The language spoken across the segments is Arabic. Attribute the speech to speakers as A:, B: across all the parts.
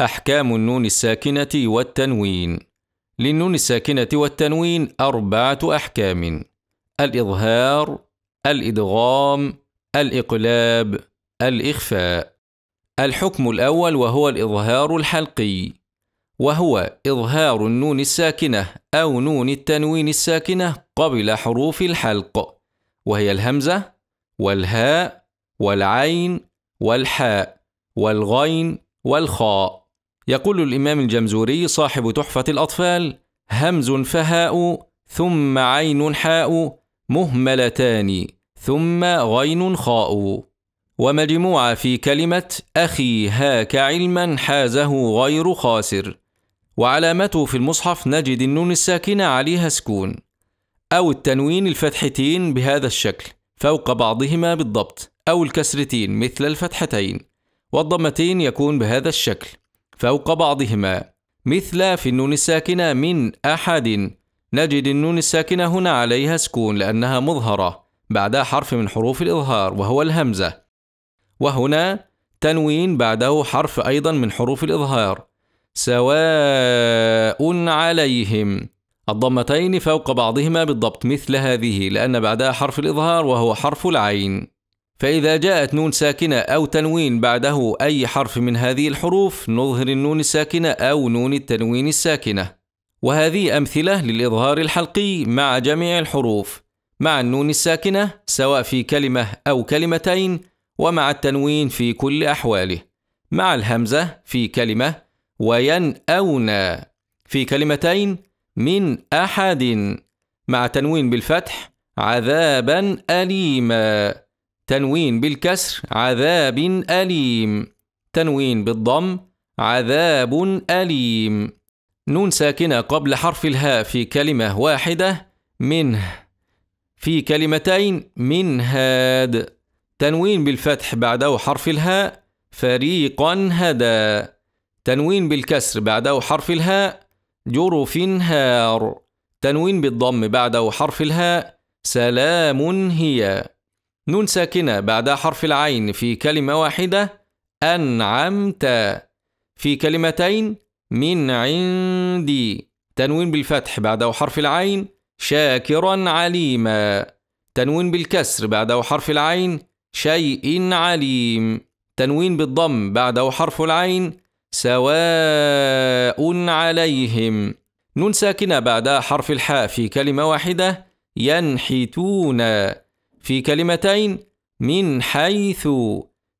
A: أحكام النون الساكنة والتنوين للنون الساكنة والتنوين أربعة أحكام الإظهار الإدغام الإقلاب الإخفاء الحكم الأول وهو الإظهار الحلقي وهو إظهار النون الساكنة أو نون التنوين الساكنة قبل حروف الحلق وهي الهمزة والهاء والعين والحاء والغين والخاء يقول الإمام الجمزوري صاحب تحفة الأطفال همز فهاء ثم عين حاء مهملتان ثم غين خاء ومجموعة في كلمة أخي هاك علما حازه غير خاسر وعلامته في المصحف نجد النون الساكنة عليها سكون أو التنوين الفتحتين بهذا الشكل فوق بعضهما بالضبط أو الكسرتين مثل الفتحتين والضمتين يكون بهذا الشكل فوق بعضهما مثل في النون الساكنة من أحد نجد النون الساكنة هنا عليها سكون لأنها مظهرة بعدها حرف من حروف الإظهار وهو الهمزة وهنا تنوين بعده حرف أيضا من حروف الإظهار سواء عليهم الضمتين فوق بعضهما بالضبط مثل هذه لأن بعدها حرف الإظهار وهو حرف العين فإذا جاءت نون ساكنة أو تنوين بعده أي حرف من هذه الحروف نظهر النون الساكنة أو نون التنوين الساكنة وهذه أمثلة للإظهار الحلقي مع جميع الحروف مع النون الساكنة سواء في كلمة أو كلمتين ومع التنوين في كل أحواله مع الهمزة في كلمة وين أو نا في كلمتين من أحد مع تنوين بالفتح عذابا أليما تنوين بالكسر عذاب أليم تنوين بالضم عذاب أليم نون ساكنة قبل حرف الهاء في كلمة واحدة منه في كلمتين من هاد تنوين بالفتح بعده حرف الهاء فريقا هدى تنوين بالكسر بعده حرف الهاء جرف هار تنوين بالضم بعده حرف الهاء سلام هي نون ساكنة بعد حرف العين في كلمة واحدة أنعمت في كلمتين من عندي تنوين بالفتح بعده حرف العين شاكرا عليما تنوين بالكسر بعده حرف العين شيء عليم تنوين بالضم بعده حرف العين سواء عليهم نون ساكنة بعد حرف الحاء في كلمة واحدة ينحتون في كلمتين من حيث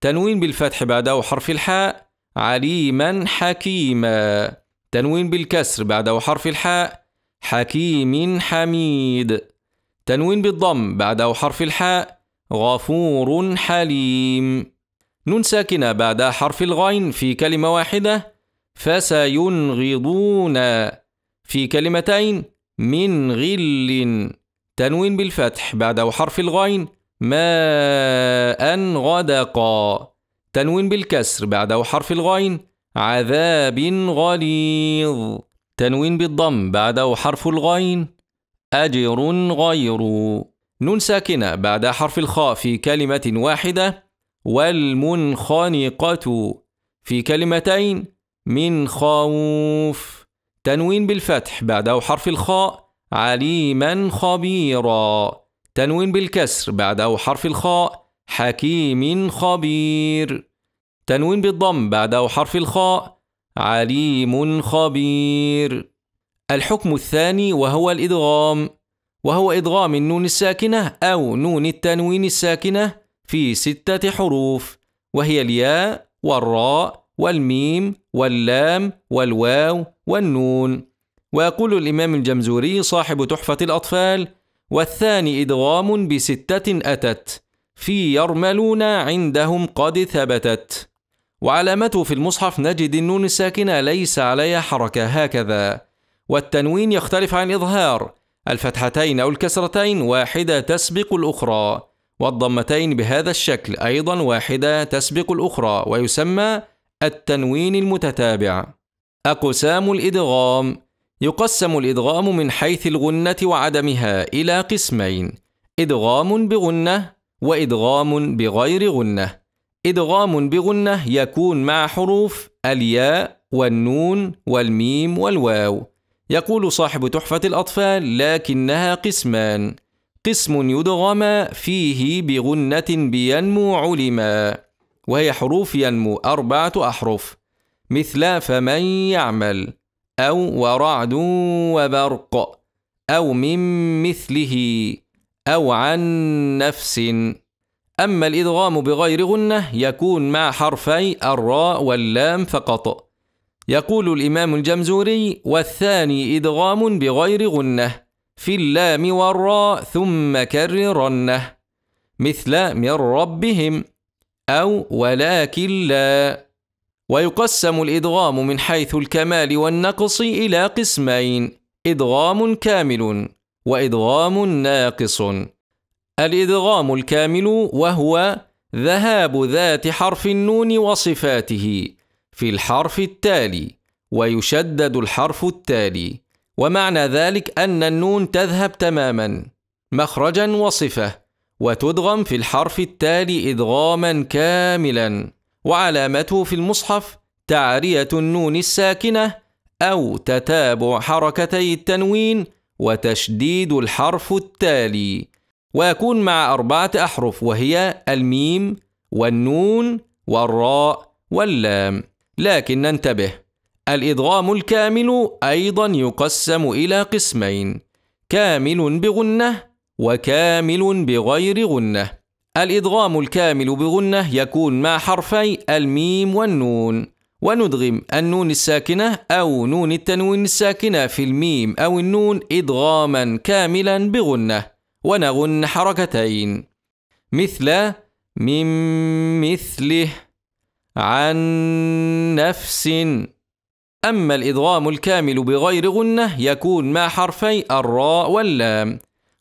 A: تنوين بالفتح بعده حرف الحاء عليما حكيما تنوين بالكسر بعده حرف الحاء حكيم حميد تنوين بالضم بعده حرف الحاء غفور حليم نون ساكنة بعد حرف الغين في كلمة واحدة فسينغضون في كلمتين من غل تنوين بالفتح بعده حرف الغين ماء غدقا تنوين بالكسر بعده حرف الغين عذاب غليظ تنوين بالضم بعده حرف الغين أجر غير نون ساكنة بعد حرف الخاء في كلمة واحدة والمنخنقة في كلمتين من خوف تنوين بالفتح بعده حرف الخاء عليما خبيرا تنوين بالكسر بعد أو حرف الخاء حكيم خبير تنوين بالضم بعد أو حرف الخاء عليم خبير الحكم الثاني وهو الإدغام وهو إدغام النون الساكنة أو نون التنوين الساكنة في ستة حروف وهي الياء والراء والميم واللام والواو والنون ويقول الإمام الجمزوري صاحب تحفة الأطفال والثاني إدغام بستة أتت في يرملون عندهم قد ثبتت وعلامته في المصحف نجد النون الساكنة ليس عليها حركة هكذا والتنوين يختلف عن الإظهار الفتحتين أو الكسرتين واحدة تسبق الأخرى والضمتين بهذا الشكل أيضا واحدة تسبق الأخرى ويسمى التنوين المتتابع أقسام الإدغام يقسم الإدغام من حيث الغنة وعدمها إلى قسمين إدغام بغنة وإدغام بغير غنة إدغام بغنة يكون مع حروف الياء والنون والميم والواو يقول صاحب تحفة الأطفال لكنها قسمان قسم يدغم فيه بغنة بينمو علما وهي حروف ينمو أربعة أحرف مثل فمن يعمل أو ورعد وبرق أو من مثله أو عن نفس أما الإدغام بغير غنة يكون مع حرفي الراء واللام فقط يقول الإمام الجمزوري والثاني إدغام بغير غنة في اللام والراء ثم كررنه مثل من ربهم أو ولكن لا ويقسم الإدغام من حيث الكمال والنقص إلى قسمين إدغام كامل وإدغام ناقص الإدغام الكامل وهو ذهاب ذات حرف النون وصفاته في الحرف التالي ويشدد الحرف التالي ومعنى ذلك أن النون تذهب تماما مخرجا وصفة وتدغم في الحرف التالي إدغاما كاملا وعلامته في المصحف تعرية النون الساكنة أو تتابع حركتي التنوين وتشديد الحرف التالي ويكون مع أربعة أحرف وهي الميم والنون والراء واللام لكن ننتبه الإدغام الكامل أيضا يقسم إلى قسمين كامل بغنة وكامل بغير غنة الإدغام الكامل بغنة يكون مع حرفي الميم والنون وندغم النون الساكنة أو نون التنوين الساكنة في الميم أو النون إدغاما كاملا بغنة ونغن حركتين مثل من مثله عن نفس أما الإدغام الكامل بغير غنة يكون مع حرفي الراء واللام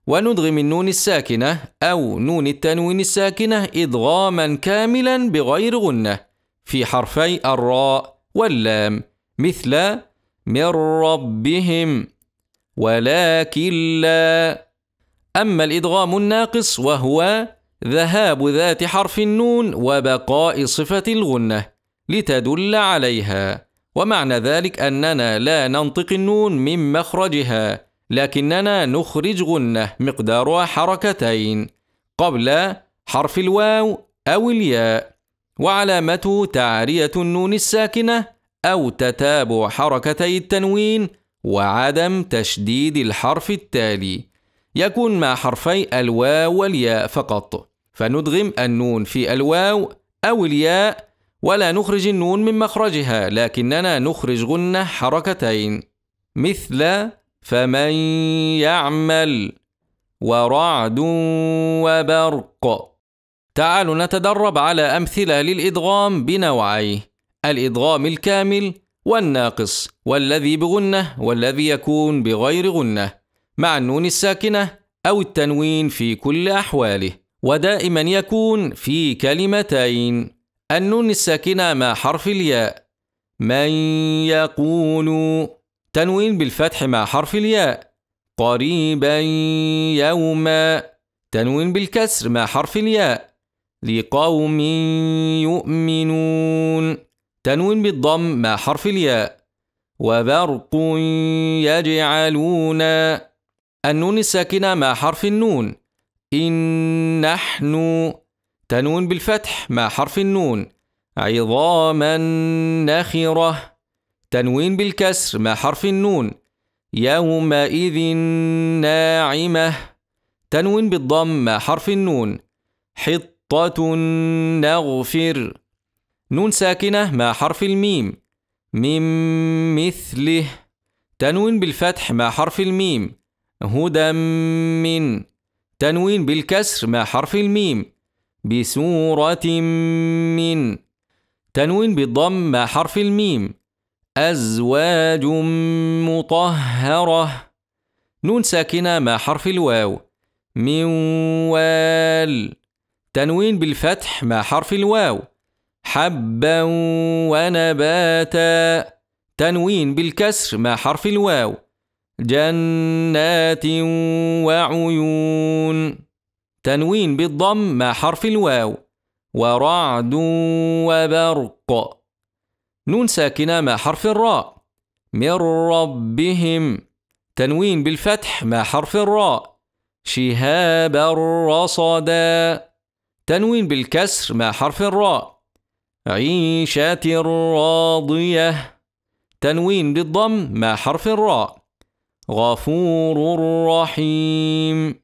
A: وندغم النون الساكنة أو نون التنوين الساكنة إدغاما كاملا بغير غنة في حرفي الراء واللام مثل من ربهم ولكن لا أما الإدغام الناقص وهو ذهاب ذات حرف النون وبقاء صفة الغنة لتدل عليها ومعنى ذلك أننا لا ننطق النون من مخرجها لكننا نخرج غنة مقدارها حركتين قبل حرف الواو أو الياء وعلامة تعرية النون الساكنة أو تتابع حركتي التنوين وعدم تشديد الحرف التالي يكون مع حرفي الواو والياء فقط فندغم النون في الواو أو الياء ولا نخرج النون من مخرجها لكننا نخرج غنة حركتين مثل فمن يعمل ورعد وبرق تعالوا نتدرب على أمثلة للإدغام بنوعيه الإدغام الكامل والناقص والذي بغنة والذي يكون بغير غنة مع النون الساكنة أو التنوين في كل أحواله ودائما يكون في كلمتين النون الساكنة مع حرف الياء من يقول تنوين بالفتح مع حرف الياء قريبا يوما تنوين بالكسر مع حرف الياء لقوم يؤمنون تنوين بالضم مع حرف الياء وبرق يجعلون النون الساكنة مع حرف النون إن نحن تنوين بالفتح مع حرف النون عظاما نخره تنوين بالكسر مع حرف النون يومئذ ناعمة تنوين بالضم مع حرف النون حطة نغفر نون ساكنة مع حرف الميم من مثله تنوين بالفتح مع حرف الميم هدى من تنوين بالكسر مع حرف الميم بسورة من تنوين بالضم مع حرف الميم أزواج مطهرة نون ساكنة مع حرف الواو من وال تنوين بالفتح مع حرف الواو حبا ونباتا تنوين بالكسر مع حرف الواو جنات وعيون تنوين بالضم مع حرف الواو ورعد وبرق نون ساكنة مع حرف الراء من ربهم تنوين بالفتح مع حرف الراء شهابا رصدا تنوين بالكسر مع حرف الراء عيشة راضية تنوين بالضم مع حرف الراء غفور رحيم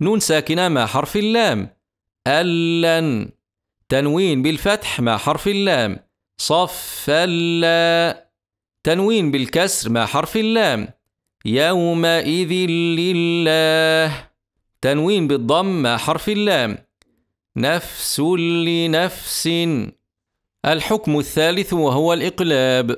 A: نون ساكنة مع حرف اللام ألن تنوين بالفتح مع حرف اللام لا تنوين بالكسر مع حرف اللام يومئذ لله تنوين بالضم مع حرف اللام نفس لنفس الحكم الثالث وهو الإقلاب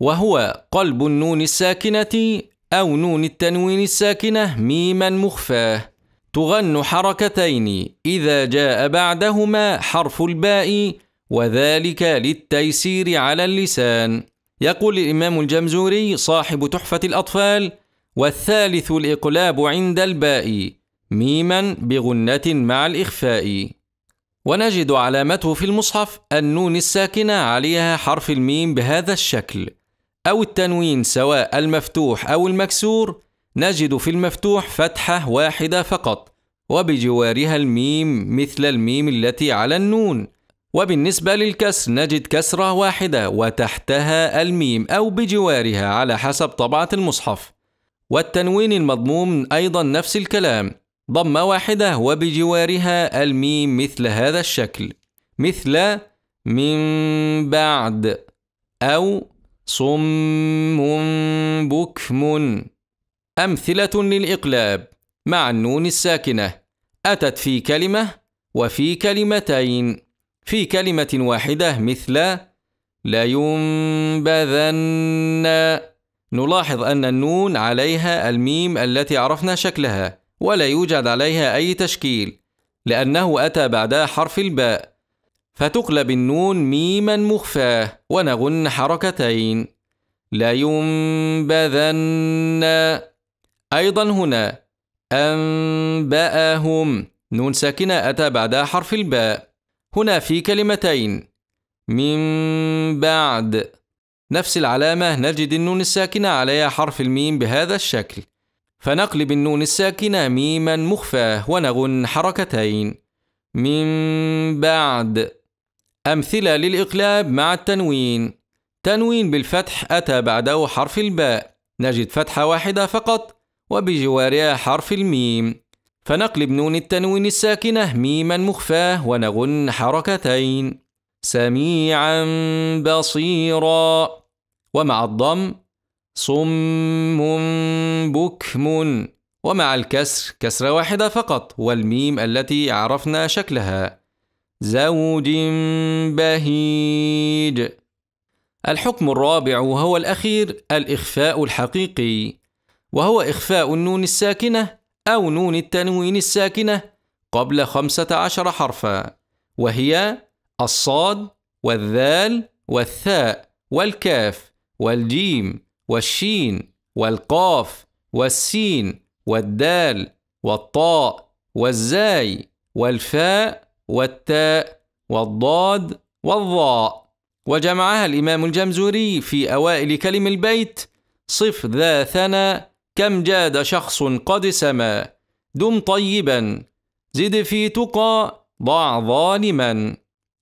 A: وهو قلب النون الساكنة أو نون التنوين الساكنة ميما مخفاه تغن حركتين إذا جاء بعدهما حرف الباء وذلك للتيسير على اللسان يقول الإمام الجمزوري صاحب تحفة الأطفال والثالث الإقلاب عند الباء ميما بغنة مع الإخفاء ونجد علامته في المصحف النون الساكنة عليها حرف الميم بهذا الشكل أو التنوين سواء المفتوح أو المكسور نجد في المفتوح فتحة واحدة فقط وبجوارها الميم مثل الميم التي على النون وبالنسبة للكسر نجد كسرة واحدة وتحتها الميم أو بجوارها على حسب طبعة المصحف والتنوين المضموم أيضا نفس الكلام ضمة واحدة وبجوارها الميم مثل هذا الشكل مثل من بعد أو صم بكم أمثلة للإقلاب مع النون الساكنة أتت في كلمة وفي كلمتين في كلمة واحدة مثل لينبذن نلاحظ أن النون عليها الميم التي عرفنا شكلها ولا يوجد عليها أي تشكيل لأنه أتى بعد حرف الباء فتقلب النون ميما مخفاة ونغن حركتين لينبذن أيضا هنا أنبأهم نون ساكنة أتى بعد حرف الباء هنا في كلمتين من بعد نفس العلامة نجد النون الساكنة عليها حرف الميم بهذا الشكل فنقلب النون الساكنة ميما مخفاه ونغن حركتين من بعد أمثلة للإقلاب مع التنوين تنوين بالفتح أتى بعده حرف الباء نجد فتحة واحدة فقط وبجوارها حرف الميم فنقلب نون التنوين الساكنة ميما مخفاه ونغن حركتين سميعا بصيرا ومع الضم صم بكم ومع الكسر كسرة واحدة فقط والميم التي عرفنا شكلها زوج بهيج الحكم الرابع وهو الأخير الإخفاء الحقيقي وهو إخفاء النون الساكنة أو نون التنوين الساكنة قبل خمسة عشر حرفا وهي الصاد والذال والثاء والكاف والجيم والشين والقاف والسين والدال والطاء والزاي والفاء والتاء والضاد والظاء وجمعها الإمام الجمزوري في أوائل كلم البيت صف ذا ثنا كم جاد شخص قد سما دم طيبا زد في تقى ضع ظالما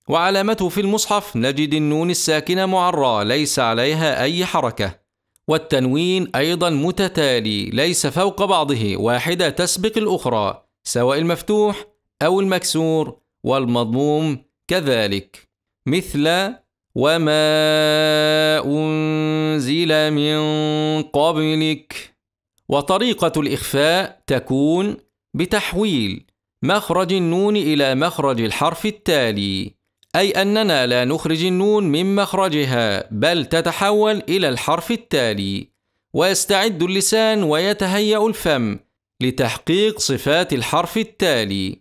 A: وعلامته في المصحف نجد النون الساكنة معرى ليس عليها أي حركة والتنوين أيضا متتالي ليس فوق بعضه واحدة تسبق الأخرى سواء المفتوح أو المكسور والمضموم كذلك مثل وما أنزل من قبلك وطريقة الإخفاء تكون بتحويل مخرج النون إلى مخرج الحرف التالي أي أننا لا نخرج النون من مخرجها بل تتحول إلى الحرف التالي ويستعد اللسان ويتهيأ الفم لتحقيق صفات الحرف التالي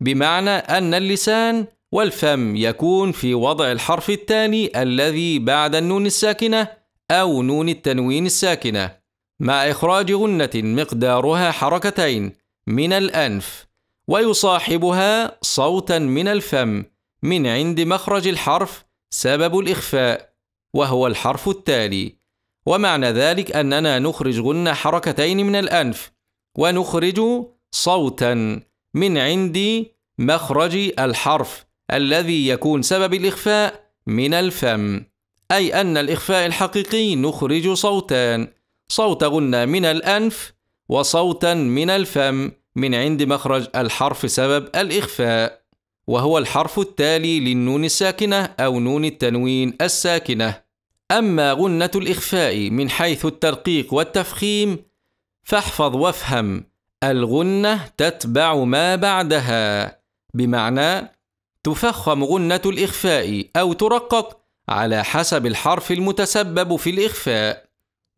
A: بمعنى أن اللسان والفم يكون في وضع الحرف التالي الذي بعد النون الساكنة أو نون التنوين الساكنة مع إخراج غنة مقدارها حركتين من الأنف ويصاحبها صوتا من الفم من عند مخرج الحرف سبب الإخفاء وهو الحرف التالي ومعنى ذلك أننا نخرج غنة حركتين من الأنف ونخرج صوتا من عند مخرج الحرف الذي يكون سبب الإخفاء من الفم أي أن الإخفاء الحقيقي نخرج صوتان صوت غنة من الأنف وصوتا من الفم من عند مخرج الحرف سبب الإخفاء وهو الحرف التالي للنون الساكنة أو نون التنوين الساكنة أما غنة الإخفاء من حيث الترقيق والتفخيم فاحفظ وافهم الغنة تتبع ما بعدها بمعنى تفخم غنة الإخفاء أو ترقق على حسب الحرف المتسبب في الإخفاء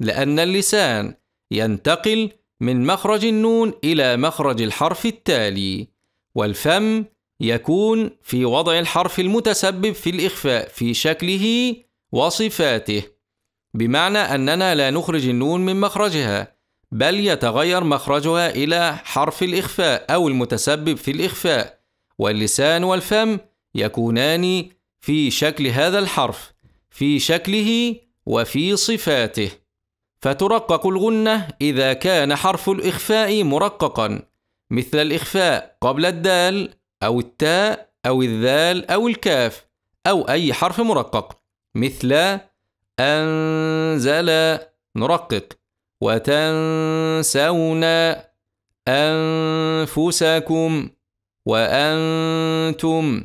A: لأن اللسان ينتقل من مخرج النون إلى مخرج الحرف التالي، والفم يكون في وضع الحرف المتسبب في الإخفاء في شكله وصفاته، بمعنى أننا لا نخرج النون من مخرجها، بل يتغير مخرجها إلى حرف الإخفاء أو المتسبب في الإخفاء، واللسان والفم يكونان في شكل هذا الحرف، في شكله وفي صفاته. فترقق الغنة إذا كان حرف الإخفاء مرققا مثل الإخفاء قبل الدال أو التاء أو الذال أو الكاف أو أي حرف مرقق مثل أنزل نرقق وتنسون أنفسكم وأنتم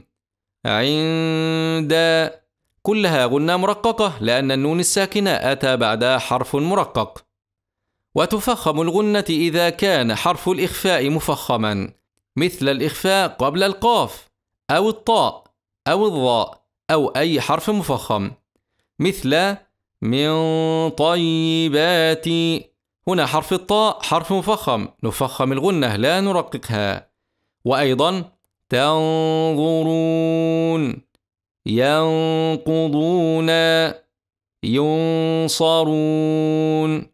A: عند كلها غنى مرققة لأن النون الساكنة أتى بعدها حرف مرقق وتفخم الغنة إذا كان حرف الإخفاء مفخما مثل الإخفاء قبل القاف أو الطاء أو الظاء أو أي حرف مفخم مثل من طيبات هنا حرف الطاء حرف مفخم نفخم الغنة لا نرققها وأيضا تنظرون ينقضون ينصرون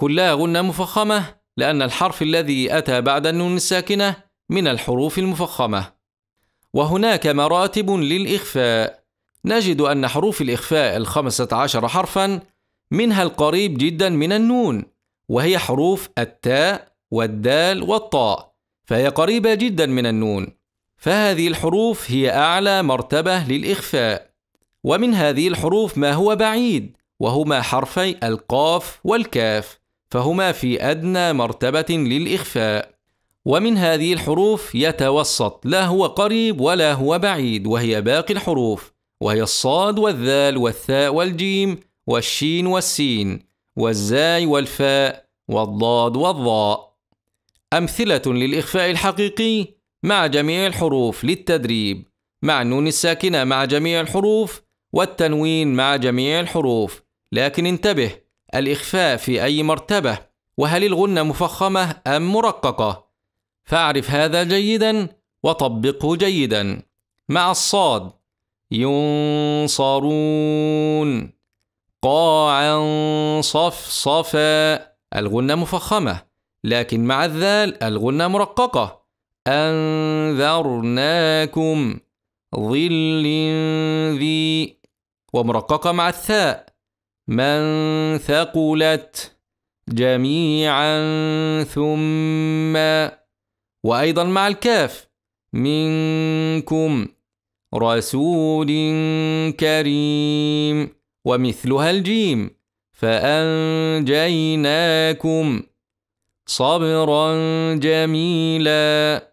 A: كلها غنة مفخمة لأن الحرف الذي أتى بعد النون الساكنة من الحروف المفخمة وهناك مراتب للإخفاء نجد أن حروف الإخفاء الخمسة عشر حرفا منها القريب جدا من النون وهي حروف التاء والدال والطاء فهي قريبة جدا من النون فهذه الحروف هي أعلى مرتبة للإخفاء ومن هذه الحروف ما هو بعيد وهما حرفي القاف والكاف فهما في أدنى مرتبة للإخفاء ومن هذه الحروف يتوسط لا هو قريب ولا هو بعيد وهي باقي الحروف وهي الصاد والذال والثاء والجيم والشين والسين والزاي والفاء والضاد والضاء أمثلة للإخفاء الحقيقي مع جميع الحروف للتدريب مع النون الساكنة مع جميع الحروف والتنوين مع جميع الحروف لكن انتبه الإخفاء في أي مرتبة وهل الغنة مفخمة أم مرققة فاعرف هذا جيدا وطبقه جيدا مع الصاد ينصرون قاعا صفصفا الغنة مفخمة لكن مع الذال الغنة مرققة أنذرناكم ظل ذي ومرققة مع الثاء من ثقلت جميعا ثم وأيضا مع الكاف منكم رسول كريم ومثلها الجيم فأنجيناكم صبرا جميلا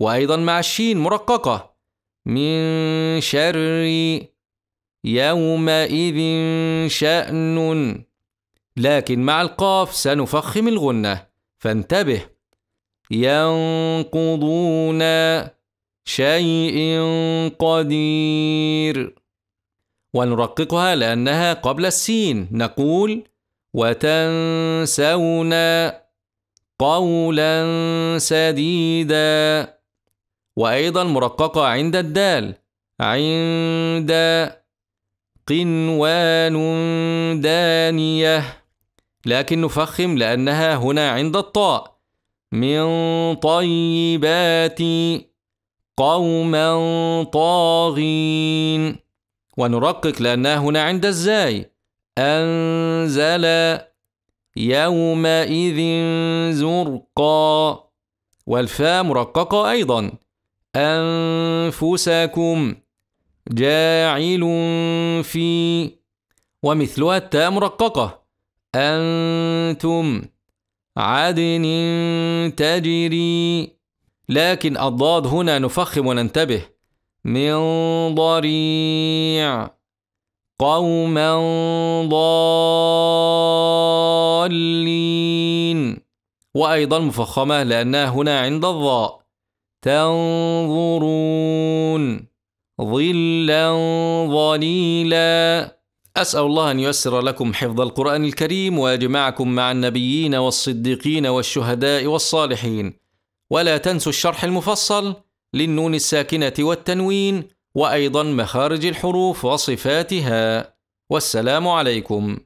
A: وأيضا مع الشين مرققة من شر يومئذ شأن لكن مع القاف سنفخم الغنة فانتبه ينقضون شيء قدير ونرققها لأنها قبل السين نقول وتنسون قولا سديدا وأيضا مرققة عند الدال عند قنوان دانية لكن نفخم لأنها هنا عند الطاء من طيبات قوما طاغين ونرقق لأنها هنا عند الزاي أنزل يومئذ زرقا والفاء مرققة أيضا أنفسكم جاعل في ومثلها التاء مرققة أنتم عدن تجري لكن الضاد هنا نفخم وننتبه من ضريع قوما ضالين وأيضا مفخمة لأنها هنا عند الضاء تنظرون ظلا ظليلا اسال الله ان ييسر لكم حفظ القران الكريم ويجمعكم مع النبيين والصديقين والشهداء والصالحين ولا تنسوا الشرح المفصل للنون الساكنه والتنوين وايضا مخارج الحروف وصفاتها والسلام عليكم